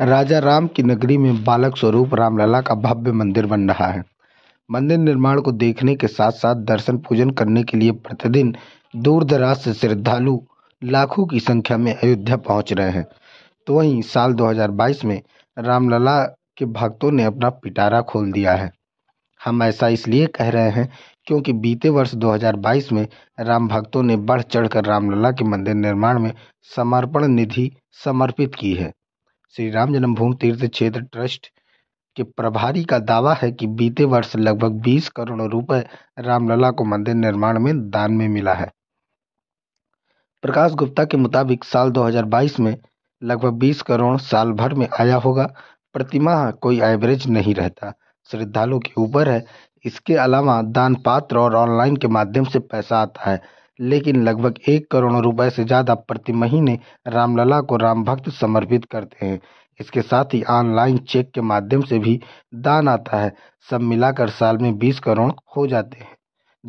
राजा राम की नगरी में बालक स्वरूप रामलला का भव्य मंदिर बन रहा है मंदिर निर्माण को देखने के साथ साथ दर्शन पूजन करने के लिए प्रतिदिन दूर दराज से श्रद्धालु लाखों की संख्या में अयोध्या पहुंच रहे हैं तो वहीं साल 2022 में रामलला के भक्तों ने अपना पिटारा खोल दिया है हम ऐसा इसलिए कह रहे हैं क्योंकि बीते वर्ष 2022 में राम भक्तों ने बढ़ चढ़कर रामलला के मंदिर निर्माण में समर्पण निधि समर्पित की है श्री राम जन्मभूमि तीर्थ क्षेत्र ट्रस्ट के प्रभारी का दावा है कि बीते वर्ष लगभग 20 करोड़ रुपए रामलला को मंदिर निर्माण में दान में मिला है प्रकाश गुप्ता के मुताबिक साल 2022 में लगभग 20 करोड़ साल भर में आया होगा प्रतिमाह कोई एवरेज नहीं रहता श्रद्धालु के ऊपर है इसके अलावा दान पात्र और ऑनलाइन के माध्यम से पैसा आता है लेकिन लगभग एक करोड़ रुपए से ज्यादा प्रति महीने रामलला को राम भक्त समर्पित करते हैं इसके साथ ही ऑनलाइन चेक के माध्यम से भी दान आता है सब मिलाकर साल में बीस करोड़ हो जाते हैं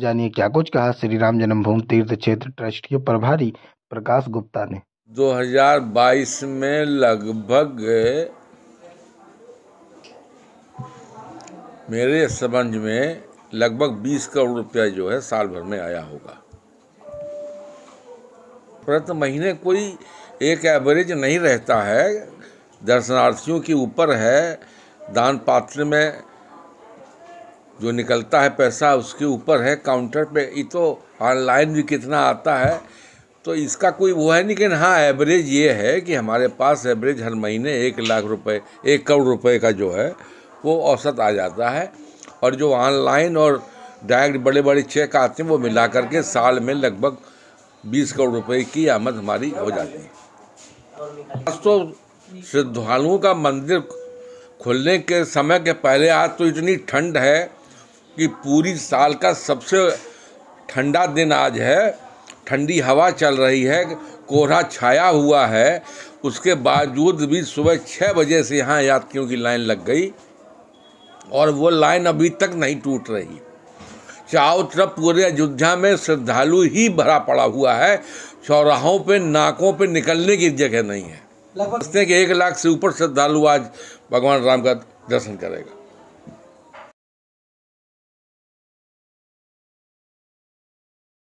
जानिए क्या कुछ कहा श्री राम जन्मभूमि तीर्थ क्षेत्र ट्रस्ट के प्रभारी प्रकाश गुप्ता ने 2022 में लगभग मेरे समझ में लगभग 20 करोड़ रुपया जो है साल भर में आया होगा प्रति महीने कोई एक एवरेज नहीं रहता है दर्शनार्थियों के ऊपर है दान पात्र में जो निकलता है पैसा उसके ऊपर है काउंटर पे ये तो ऑनलाइन भी कितना आता है तो इसका कोई वो है नहीं लेकिन हाँ एवरेज ये है कि हमारे पास एवरेज हर महीने एक लाख रुपए एक करोड़ रुपए का जो है वो औसत आ जाता है और जो ऑनलाइन और डायरेक्ट बड़े बड़े चेक आते हैं वो मिला करके साल में लगभग बीस करोड़ रुपए की आमद हमारी हो जाती है आज तो श्रद्धालुओं का मंदिर खुलने के समय के पहले आज तो इतनी ठंड है कि पूरी साल का सबसे ठंडा दिन आज है ठंडी हवा चल रही है कोहरा छाया हुआ है उसके बावजूद भी सुबह छः बजे से यहाँ यात्रियों की लाइन लग गई और वो लाइन अभी तक नहीं टूट रही चारों तरफ पूरे अयोध्या में श्रद्धालु ही भरा पड़ा हुआ है चौराहों पे नाकों पे निकलने की जगह नहीं है लगभग एक लाख से ऊपर श्रद्धालु आज भगवान राम का दर्शन करेगा